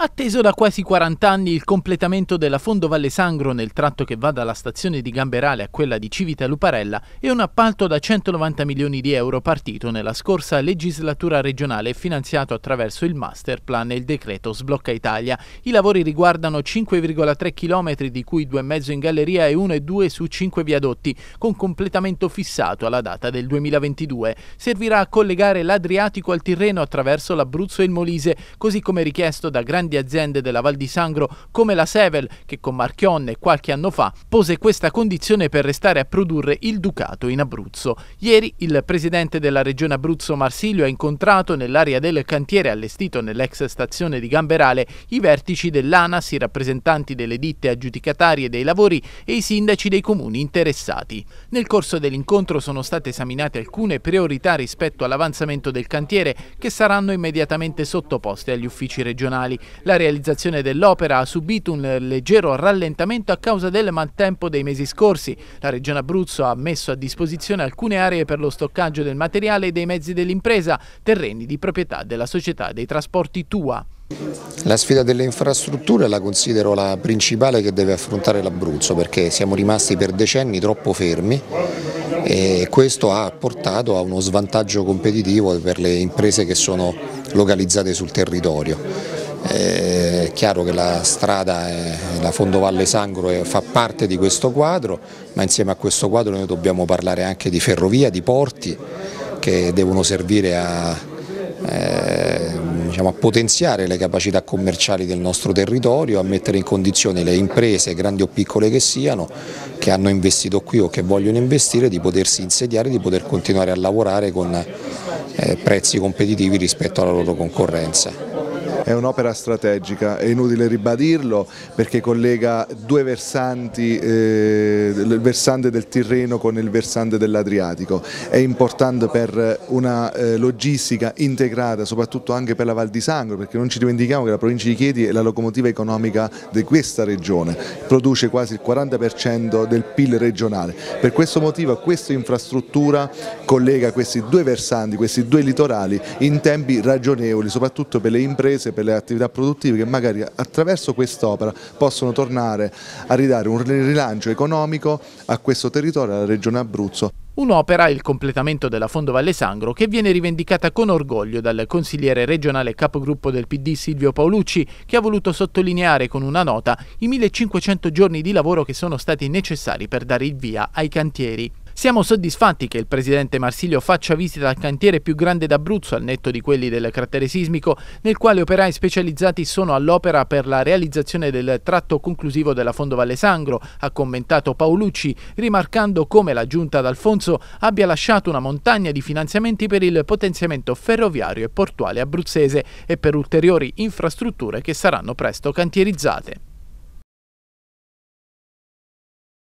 Atteso da quasi 40 anni il completamento della Fondo Valle Sangro nel tratto che va dalla stazione di Gamberale a quella di Civita Luparella è un appalto da 190 milioni di euro partito nella scorsa legislatura regionale e finanziato attraverso il master plan e il decreto Sblocca Italia. I lavori riguardano 5,3 km di cui 2,5 in galleria e 1,2 su 5 viadotti con completamento fissato alla data del 2022. Servirà a collegare l'Adriatico al Tirreno attraverso l'Abruzzo e il Molise così come richiesto da grandi grandi aziende della Val di Sangro come la Sevel, che con Marchionne qualche anno fa pose questa condizione per restare a produrre il Ducato in Abruzzo. Ieri il presidente della regione Abruzzo Marsilio ha incontrato nell'area del cantiere allestito nell'ex stazione di Gamberale i vertici dell'ANAS, i rappresentanti delle ditte aggiudicatarie dei lavori e i sindaci dei comuni interessati. Nel corso dell'incontro sono state esaminate alcune priorità rispetto all'avanzamento del cantiere che saranno immediatamente sottoposte agli uffici regionali. La realizzazione dell'opera ha subito un leggero rallentamento a causa del maltempo dei mesi scorsi. La Regione Abruzzo ha messo a disposizione alcune aree per lo stoccaggio del materiale e dei mezzi dell'impresa, terreni di proprietà della società dei trasporti Tua. La sfida delle infrastrutture la considero la principale che deve affrontare l'Abruzzo perché siamo rimasti per decenni troppo fermi e questo ha portato a uno svantaggio competitivo per le imprese che sono localizzate sul territorio. È chiaro che la strada, la Fondovalle Sangro fa parte di questo quadro, ma insieme a questo quadro noi dobbiamo parlare anche di ferrovia, di porti che devono servire a, eh, diciamo, a potenziare le capacità commerciali del nostro territorio, a mettere in condizione le imprese, grandi o piccole che siano, che hanno investito qui o che vogliono investire, di potersi insediare, di poter continuare a lavorare con eh, prezzi competitivi rispetto alla loro concorrenza. È un'opera strategica, è inutile ribadirlo perché collega due versanti, eh, il versante del Tirreno con il versante dell'Adriatico. È importante per una eh, logistica integrata, soprattutto anche per la Val di Sangro, perché non ci dimentichiamo che la provincia di Chieti è la locomotiva economica di questa regione, produce quasi il 40% del PIL regionale. Per questo motivo questa infrastruttura collega questi due versanti, questi due litorali in tempi ragionevoli, soprattutto per le imprese imprese, per le attività produttive che magari attraverso quest'opera possono tornare a ridare un rilancio economico a questo territorio, alla regione Abruzzo. Un'opera, il completamento della Fondo Valle Sangro, che viene rivendicata con orgoglio dal consigliere regionale capogruppo del PD Silvio Paolucci, che ha voluto sottolineare con una nota i 1500 giorni di lavoro che sono stati necessari per dare il via ai cantieri. Siamo soddisfatti che il presidente Marsilio faccia visita al cantiere più grande d'Abruzzo al netto di quelli del cratere sismico, nel quale operai specializzati sono all'opera per la realizzazione del tratto conclusivo della Fondo Valle Sangro, ha commentato Paolucci, rimarcando come la giunta d'Alfonso abbia lasciato una montagna di finanziamenti per il potenziamento ferroviario e portuale abruzzese e per ulteriori infrastrutture che saranno presto cantierizzate.